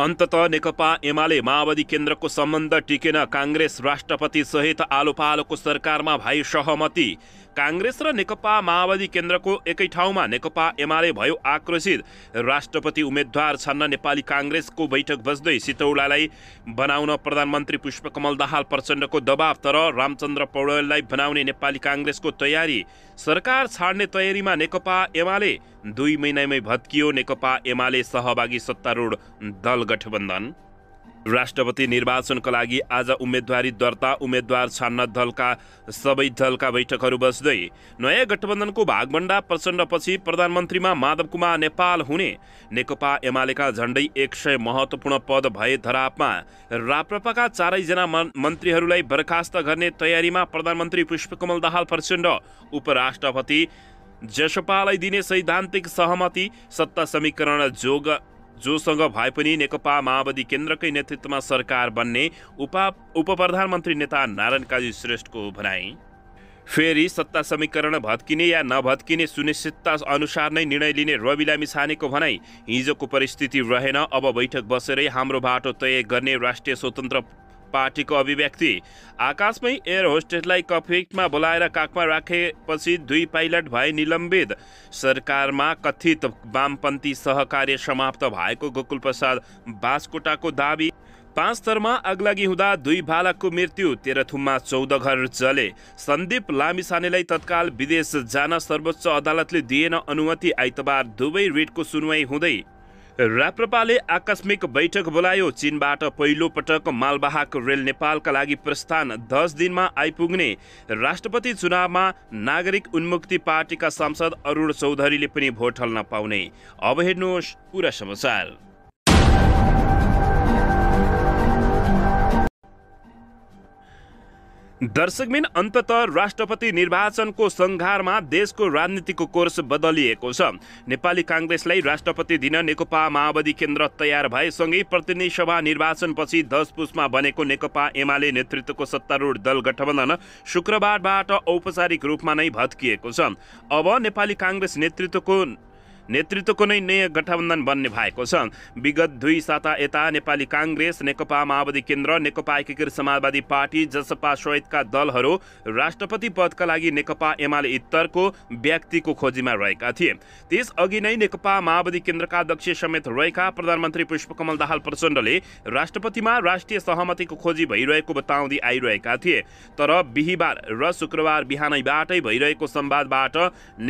अन्तत नेकपा एमाले माओवादी केन्द्रको सम्बन्ध टिकेन काङ्ग्रेस राष्ट्रपति सहित आलोपालोको सरकारमा भाइ सहमति काङ्ग्रेस र नेकपा माओवादी केन्द्रको एकै ठाउँमा नेकपा एमाले भयो आक्रोशित राष्ट्रपति उम्मेद्वार छन्न नेपाली काङ्ग्रेसको बैठक बस्दै सितौडालाई बनाउन प्रधानमन्त्री पुष्पकमल दाहाल प्रचण्डको दबाव तर रामचन्द्र पौडेललाई बनाउने नेपाली काङ्ग्रेसको तयारी सरकार छाड्ने तयारीमा नेकपा एमाले दुई महिनामै भत्कियो नेकपा एमाले सहभागी सत्तारूढ दल गठबन्धन राष्ट्रपति निर्वाचनका लागि आज उम्मेदवारी दर्ता उम्मेद्वार छान्न दलका सबै दलका बैठकहरू बस्दै नयाँ गठबन्धनको भागभण्डा प्रचण्डपछि प्रधानमन्त्रीमा माधव कुमार नेपाल हुने नेकपा एमालेका झण्डै एक सय महत्त्वपूर्ण पद भए धरापमा राप्रपाका चारैजना मन्त्रीहरूलाई बर्खास्त गर्ने तयारीमा प्रधानमन्त्री पुष्पकमल दाहाल प्रचण्ड उपराष्ट्रपति जसपालाई दिने सैद्धान्तिक सहमति सत्ता समीकरण जोग जोसँग भए पनि नेकपा माओवादी केन्द्रकै नेतृत्वमा सरकार बन्ने उपा उप प्रधानमन्त्री नेता नारायण काजी श्रेष्ठको भनाई फेरि सत्ता समीकरण भत्किने या नभत्किने सुनिश्चितता अनुसार नै निर्णय लिने रवि लामी भनाई हिजोको परिस्थिति रहेन अब बैठक बसेरै हाम्रो बाटो तय गर्ने राष्ट्रिय स्वतन्त्र पार्टीको अभिव्यक्ति आकाशमै एयर होस्टेसलाई कफेक्टमा बोलाएर काखमा राखेपछि दुई पाइलट भए निलम्बित सरकारमा कथित वामपन्थी सहकार्य समाप्त भएको गोकुल प्रसाद बासकोटाको दावी पाँच थरमा आगलागी हुँदा दुई बालकको मृत्यु तेह्रथुममा चौध घर जले सन्दीप लामिसानेलाई तत्काल विदेश जान सर्वोच्च अदालतले दिएन अनुमति आइतबार दुवै रिटको सुनवाई हुँदै राप्रपाले आकस्मिक बैठक बोलायो चीनबाट पहिलो पटक मालवाहक रेल नेपालका लागि प्रस्थान दस दिनमा आइपुग्ने राष्ट्रपति चुनावमा नागरिक उन्मुक्ति पार्टीका सांसद अरूण चौधरीले पनि भोट हाल्न पाउने अब हेर्नुहोस् पुरा समाचार दर्शकबिन अन्तत राष्ट्रपति निर्वाचनको सङ्घारमा देशको राजनीतिको कोर्स बदलिएको छ नेपाली काङ्ग्रेसलाई राष्ट्रपति दिन नेकपा माओवादी केन्द्र तयार भएसँगै प्रतिनिधि सभा निर्वाचनपछि दस पुसमा बनेको नेकपा एमाले नेतृत्वको सत्तारूढ दल गठबन्धन शुक्रबारबाट औपचारिक रूपमा नै भत्किएको छ अब नेपाली काङ्ग्रेस नेतृत्वको नेतृत्वको नै नयाँ गठबन्धन बन्ने भएको छ विगत दुई साता यता नेपाली काङ्ग्रेस नेकपा माओवादी केन्द्र नेकपा एकीकृत समाजवादी पार्टी जसपा सहितका दलहरू राष्ट्रपति पदका लागि नेकपा एमाले इत्तरको व्यक्तिको खोजीमा रहेका थिए त्यसअघि नै नेकपा माओवादी केन्द्रका अध्यक्ष समेत रहेका प्रधानमन्त्री पुष्पकमल दाहाल प्रचण्डले राष्ट्रपतिमा राष्ट्रिय सहमतिको खोजी भइरहेको बताउँदै आइरहेका थिए तर बिहिबार र शुक्रबार बिहानैबाटै भइरहेको संवादबाट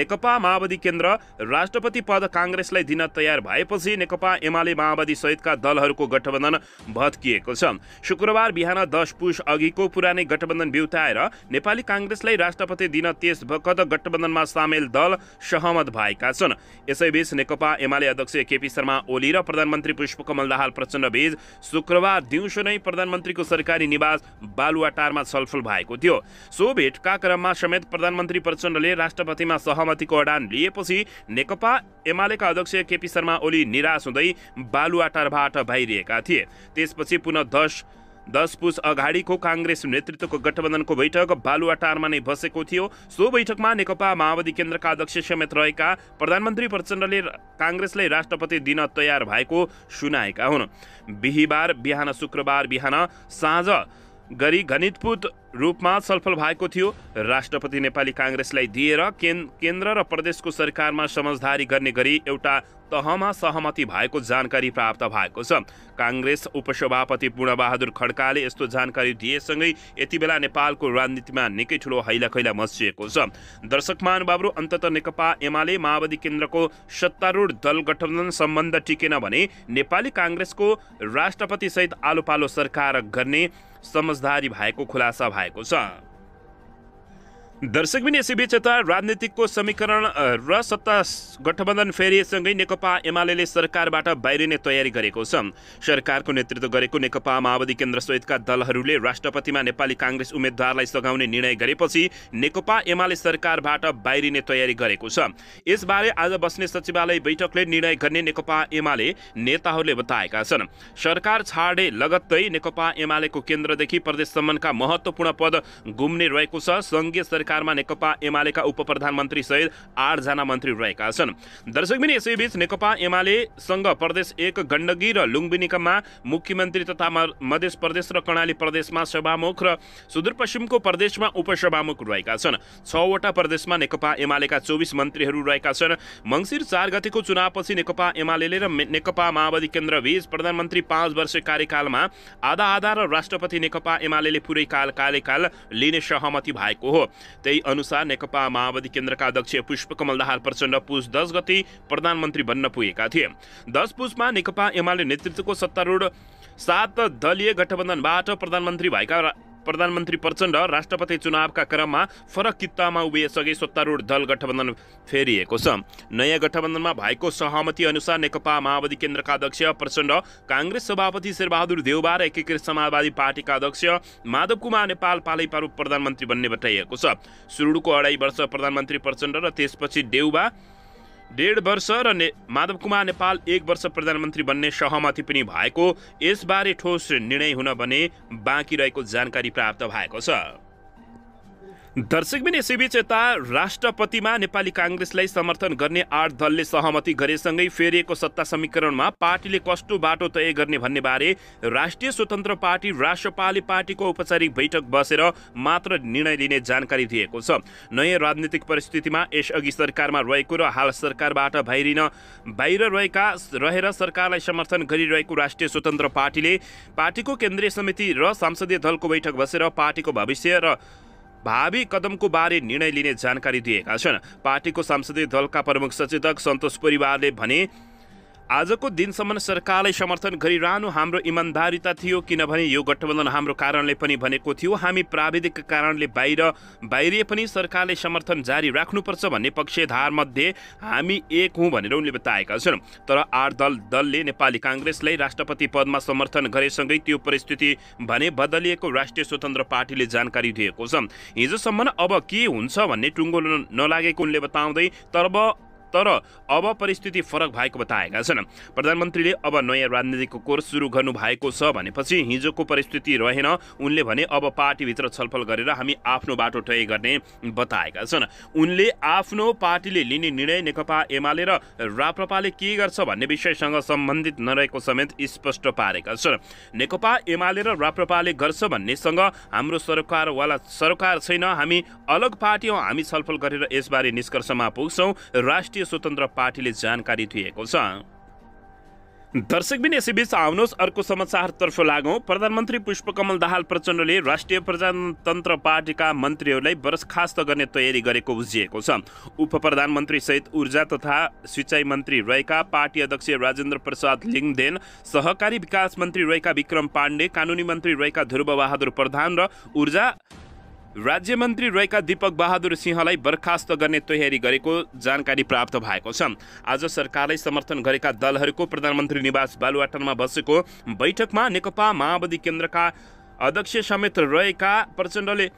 नेकपा माओवादी केन्द्र राष्ट्रपति पद काङ्ग्रेसलाई दिन तयार भएपछि नेकपा एमाले माओवादी सहितका दलहरूको गठबन्धन भत्किएको छ शुक्रबार बिहान दस पुष अघिको पुरानै गठबन्धन बिउताएर नेपाली काङ्ग्रेसलाई राष्ट्रपति दिन त्यस भकत गठबन्धनमा सामेल दल सहमत भएका छन् यसैबीच नेकपा एमाले अध्यक्ष केपी शर्मा ओली र प्रधानमन्त्री पुष्पकमल दाहाल प्रचण्डबीच शुक्रबार दिउँसो नै प्रधानमन्त्रीको सरकारी निवास बालुवाटारमा छलफल भएको थियो सो भेटका क्रममा समेत प्रधानमन्त्री प्रचण्डले राष्ट्रपतिमा सहमतिको अडान लिएपछि नेकपा एमालेका अध्यक्ष केपी शर्मा ओली निराश हुँदै बालुवाटारबाट बाहिरिएका थिए त्यसपछि पुनः दस दस पुस अगाडिको काङ्ग्रेस नेतृत्वको गठबन्धनको बैठक बालुवाटारमा नै बसेको थियो सो बैठकमा नेकपा माओवादी केन्द्रका अध्यक्ष समेत रहेका प्रधानमन्त्री प्रचण्डले काङ्ग्रेसलाई राष्ट्रपति दिन तयार भएको सुनाएका हुन् बिहिबार बिहान शुक्रबार बिहान साँझ गरी घनितपूत रूपमा छलफल भएको थियो राष्ट्रपति नेपाली काङ्ग्रेसलाई दिएर केन केन्द्र र प्रदेशको सरकारमा समझदारी गर्ने गरी एउटा तहमा सहमति भएको जानकारी प्राप्त भएको छ काङ्ग्रेस उपसभापति पूर्णबहादुर खड्काले यस्तो जानकारी दिएसँगै यति बेला नेपालको राजनीतिमा निकै ठुलो हैलाखैला मसिएको छ दर्शक महानुभावहरू अन्तत नेकपा एमाले माओवादी केन्द्रको सत्तारूढ दल गठबन्धन सम्बन्ध टिकेन भने नेपाली काङ्ग्रेसको राष्ट्रपतिसहित आलोपालो सरकार गर्ने समझदारी भएको खुलासा भएको छ दर्शक पनि यसैबीच यता राजनीतिकको समीकरण र सत्ता गठबन्धन फेरिएसँगै नेकपा एमाले सरकारबाट बाहिरिने तयारी गरेको छ सरकारको नेतृत्व गरेको नेकपा माओवादी केन्द्र सहितका दलहरूले राष्ट्रपतिमा नेपाली काङ्ग्रेस उम्मेद्वारलाई सघाउने निर्णय गरेपछि नेकपा एमाले सरकारबाट बाहिरिने तयारी गरेको छ यसबारे आज बस्ने सचिवालय बैठकले निर्णय गर्ने नेकपा एमाले नेताहरूले बताएका छन् सरकार छाडे लगत्तै नेकपा एमालेको केन्द्रदेखि प्रदेशसम्मका महत्त्वपूर्ण पद गुम्ने रहेको छ सङ्घीय सरकारमा नेकपा एमालेका उप प्रधानमन्त्री सहित आठजना मन्त्री रहेका छन् दर्शकबिन यसैबीच नेकपा एमालेसँग प्रदेश एक गण्डकी र लुम्बिनीकामा मुख्यमन्त्री तथा मध्य प्रदेश र कर्णाली प्रदेशमा सभामुख र सुदूरपश्चिमको प्रदेशमा उपसभामुख रहेका छन् छवटा प्रदेशमा नेकपा एमालेका चौबिस मन्त्रीहरू रहेका छन् मङ्सिर चार गतिको चुनावपछि नेकपा एमाले र नेकपा माओवादी केन्द्रबीच प्रधानमन्त्री पाँच वर्ष कार्यकालमा आधा आधा र राष्ट्रपति नेकपा एमाले पुरै काल कार्यकाल लिने सहमति भएको हो त्यही अनुसार नेकपा माओवादी केन्द्रका अध्यक्ष पुष्पकमल दाहाल प्रचण्ड पुष दस गति प्रधानमन्त्री बन्न पुगेका थिए दस पुषमा नेकपा एमाले नेतृत्वको सत्तारूढ सात दलीय गठबन्धनबाट प्रधानमन्त्री भएका प्रधानमन्त्री प्रचण्ड राष्ट्रपति चुनावका क्रममा फरक कित्तामा उभिएसँगै सत्तारूढ दल गठबन्धन फेरिएको छ नयाँ गठबन्धनमा भएको सहमति अनुसार नेकपा माओवादी केन्द्रका अध्यक्ष प्रचण्ड काङ्ग्रेस सभापति शेरबहादुर देउबा र एकीकृत समाजवादी पार्टीका अध्यक्ष माधव कुमार नेपाल पालैपारू प्रधानमन्त्री बन्ने बताइएको छ सुरुको अढाई वर्ष प्रधानमन्त्री प्रचण्ड र त्यसपछि देउबा डेढ वर्ष र ने माधव कुमार नेपाल एक वर्ष प्रधानमन्त्री बन्ने सहमति पनि भएको यसबारे ठोस निर्णय हुन भने बाँकी रहेको जानकारी प्राप्त भएको छ दर्शक बिन यसैबीच यता राष्ट्रपतिमा नेपाली काङ्ग्रेसलाई समर्थन गर्ने आठ दलले सहमति गरेसँगै फेरिएको सत्ता समीकरणमा पार्टीले कस्तो बाटो तय गर्ने भन्ने बारे राष्ट्रिय स्वतन्त्र पार्टी राष्ट्रपाले पार्टीको औपचारिक बैठक बसेर मात्र निर्णय लिने जानकारी दिएको छ नयाँ राजनीतिक परिस्थितिमा यसअघि सरकारमा रहेको र हाल सरकारबाट बाहिरिन बाहिर रहेका रहेर सरकारलाई समर्थन गरिरहेको राष्ट्रिय स्वतन्त्र पार्टीले पार्टीको केन्द्रीय समिति र संसदीय दलको बैठक बसेर पार्टीको भविष्य र भावी कदमको बारे निर्णय लिने जानकारी दिएका छन् पार्टीको सांसदीय दलका प्रमुख सचेतक सन्तोष परिवारले भने आजको दिनसम्म सरकारलाई समर्थन गरिरहनु हाम्रो इमान्दारिता थियो किनभने यो गठबन्धन हाम्रो कारणले पनि भनेको थियो हामी प्राविधिक कारणले बाहिर बाहिरिए पनि सरकारले समर्थन जारी राख्नुपर्छ भन्ने पक्षधारमध्ये हामी एक हौँ भनेर उनले बताएका छन् तर आठ दल दलले नेपाली काङ्ग्रेसलाई राष्ट्रपति पदमा समर्थन गरेसँगै त्यो परिस्थिति भने बदलिएको राष्ट्रिय स्वतन्त्र पार्टीले जानकारी दिएको छ हिजोसम्म अब के हुन्छ भन्ने टुङ्गो नलागेको उनले बताउँदै तर तर अब परिस्थिति फरक भएको बताएका छन् प्रधानमन्त्रीले अब नयाँ राजनीतिको कोर्स सुरु गर्नु भएको छ भनेपछि हिजोको परिस्थिति रहेन उनले भने अब पार्टीभित्र छलफल गरेर हामी आफ्नो बाटो तय गर्ने बताएका छन् उनले आफ्नो पार्टीले लिने निर्णय नेकपा एमाले र राप्रपाले के गर्छ भन्ने विषयसँग सम्बन्धित नरहेको समेत स्पष्ट पारेका छन् नेकपा एमाले र राप्रपाले गर्छ भन्नेसँग हाम्रो सरकारवाला सरकार छैन हामी अलग पार्टी हौ हामी छलफल गरेर यसबारे निष्कर्षमा पुग्छौँ राष्ट्रिय राष्ट्रिय स्वतन्त्र पार्टीले जानकारी दिएको छ दर्शकबिन यसैबीच आउनुहोस् अर्को समाचारतर्फ लागौँ प्रधानमन्त्री पुष्पकमल दाहाल प्रचण्डले राष्ट्रिय प्रजातन्त्र पार्टीका मन्त्रीहरूलाई बर्खास्त गर्ने तयारी गरेको बुझिएको छ उप सहित ऊर्जा तथा सिँचाइ मन्त्री रहेका पार्टी अध्यक्ष राजेन्द्र प्रसाद लिङदेन सहकारी विकास मन्त्री रहेका विक्रम पाण्डे कानुनी मन्त्री रहेका ध्रुवबहादुर प्रधान र ऊर्जा राज्य मन्त्री रहेका दीपक बहादुर सिंहलाई बर्खास्त गर्ने तयारी गरेको जानकारी प्राप्त भएको छ आज सरकारले समर्थन गरेका दलहरूको प्रधानमन्त्री निवास बालुवाटनमा बसेको बैठकमा नेकपा माओवादी केन्द्रका अध्यक्ष समेत रहेका प्रचण्डले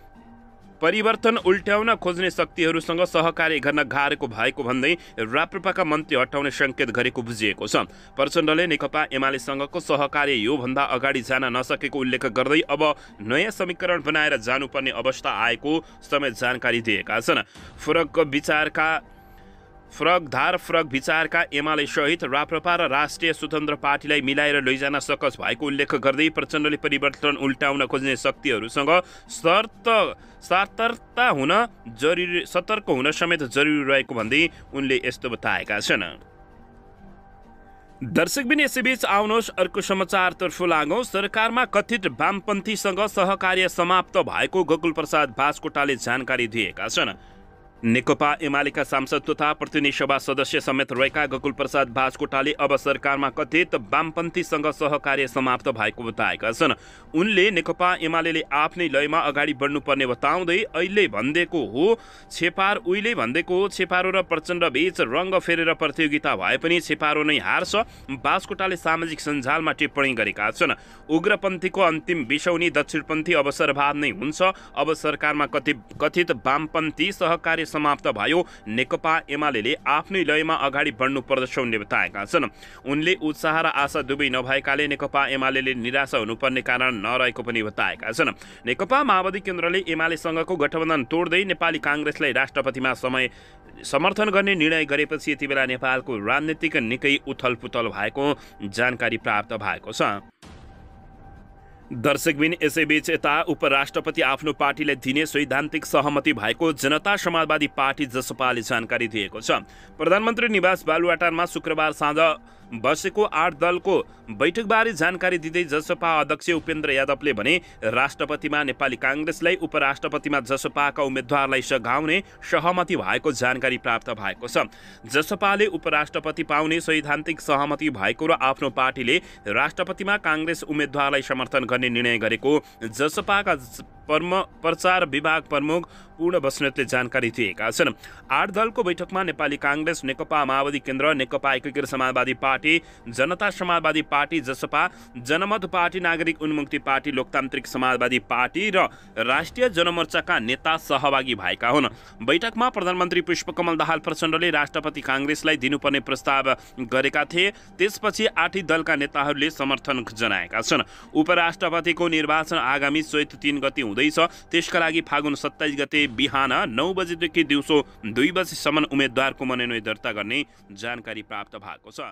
परिवर्तन उल्ट्याउन खोज्ने शक्तिहरूसँग सहकार्य गर्न गाह्रेको भएको भन्दै राप्रपाका मन्त्री हटाउने सङ्केत गरेको बुझिएको छ प्रचण्डले नेकपा एमालेसँगको सहकार्य योभन्दा अगाडि जान नसकेको उल्लेख गर्दै अब नयाँ समीकरण बनाएर जानुपर्ने अवस्था आएको समेत जानकारी दिएका छन् फरक विचारका फ्रग धार फ्रग विचारका एमाले सहित राप्रपा र राष्ट्रिय स्वतन्त्र पार्टीलाई मिलाएर लैजान सकस भएको उल्लेख गर्दै प्रचण्डले परिवर्तन उल्टाउन खोज्ने शक्तिहरूसँग सर्त सतर्कता हुन जरुरी सतर्क हुन समेत जरुरी रहेको भन्दै उनले यस्तो बताएका छन् दर्शकबिन यसैबीच आउनुहोस् अर्को समाचारतर्फ लागौँ सरकारमा कथित वामपन्थीसँग सहकार्य समाप्त भएको गोकुल प्रसाद बासकोटाले जानकारी दिएका छन् नेकपा एमालेका सांसद तथा प्रतिनिधि सभा सदस्य समेत रहेका गकुल प्रसाद बाजकोटाले अब सरकारमा कथित वामपन्थीसँग सहकार्य समाप्त भएको बताएका छन् उनले नेकपा एमाले आफ्नै लयमा अगाडि बढ्नुपर्ने बताउँदै अहिले भनिदिएको हो छेपार उहिले भनिदिएको हो छेपारो र प्रचण्डबीच रङ्ग फेरेर प्रतियोगिता भए पनि छेपारो नै हार्छ बाजकोटाले सामाजिक सञ्जालमा टिप्पणी गरेका छन् उग्रपन्थीको अन्तिम बिसौनी दक्षिणपन्थी अवसरवाद नै हुन्छ अब सरकारमा कथित कथित वामपन्थी सहकार्य समाप्त भयो नेकपा एमाले आफ्नै लयमा अगाडि बढ्नु पर्दछ उनले बताएका छन् उनले उत्साह र आशा दुवै नभएकाले नेकपा एमाले निराशा हुनुपर्ने कारण नरहेको पनि बताएका छन् नेकपा माओवादी केन्द्रले एमालेसँगको गठबन्धन तोड्दै नेपाली काङ्ग्रेसलाई राष्ट्रपतिमा समय समर्थन गर्ने निर्णय गरेपछि यति बेला नेपालको राजनीतिक निकै उथलपुथल भएको जानकारी प्राप्त भएको छ दर्शकबिन यसैबीच यता उपराष्ट्रपति आफ्नो पार्टीलाई दिने सैद्धान्तिक सहमति भएको जनता समाजवादी पार्टी जसपाले जानकारी दिएको छ प्रधानमन्त्री निवास बालुवाटारमा शुक्रबार साँझ बसेको आठ दलको बैठकबारे जानकारी दिँदै जसपा अध्यक्ष उपेन्द्र यादवले भने राष्ट्रपतिमा नेपाली काङ्ग्रेसलाई उपराष्ट्रपतिमा जसपाका उम्मेद्वारलाई सघाउने सहमति भएको जानकारी प्राप्त भएको छ जसपाले उपराष्ट्रपति पाउने सैद्धान्तिक सहमति भएको र आफ्नो पार्टीले राष्ट्रपतिमा काङ्ग्रेस उम्मेद्वारलाई समर्थन गर्ने निर्णय गरेको जसपाका प्रम प्रचार विभाग प्रमुख पूर्ण बस्नेतले जानकारी दिएका छन् आठ दलको बैठकमा नेपाली काङ्ग्रेस नेकपा माओवादी केन्द्र नेकपा एकीकृत समाजवादी पार्टी जनता समाजवादी पार्टी जसपा जनमत पार्टी नागरिक उन्मुक्ति पार्टी लोकतान्त्रिक समाजवादी पार्टी र राष्ट्रिय जनमोर्चाका नेता सहभागी भएका हुन् बैठकमा प्रधानमन्त्री पुष्पकमल दाहाल प्रचण्डले राष्ट्रपति काङ्ग्रेसलाई दिनुपर्ने प्रस्ताव गरेका थिए त्यसपछि आठै दलका नेताहरूले समर्थन जनाएका छन् उपराष्ट्रपतिको निर्वाचन आगामी चैत तिन गति हुँदै हुँदैछ त्यसका लागि फागुन सत्ताइस गते बिहान नौ बजेदेखि दिउँसो दुई बजीसम्म उम्मेद्वारको मनोनय दर्ता गर्ने जानकारी प्राप्त भएको छ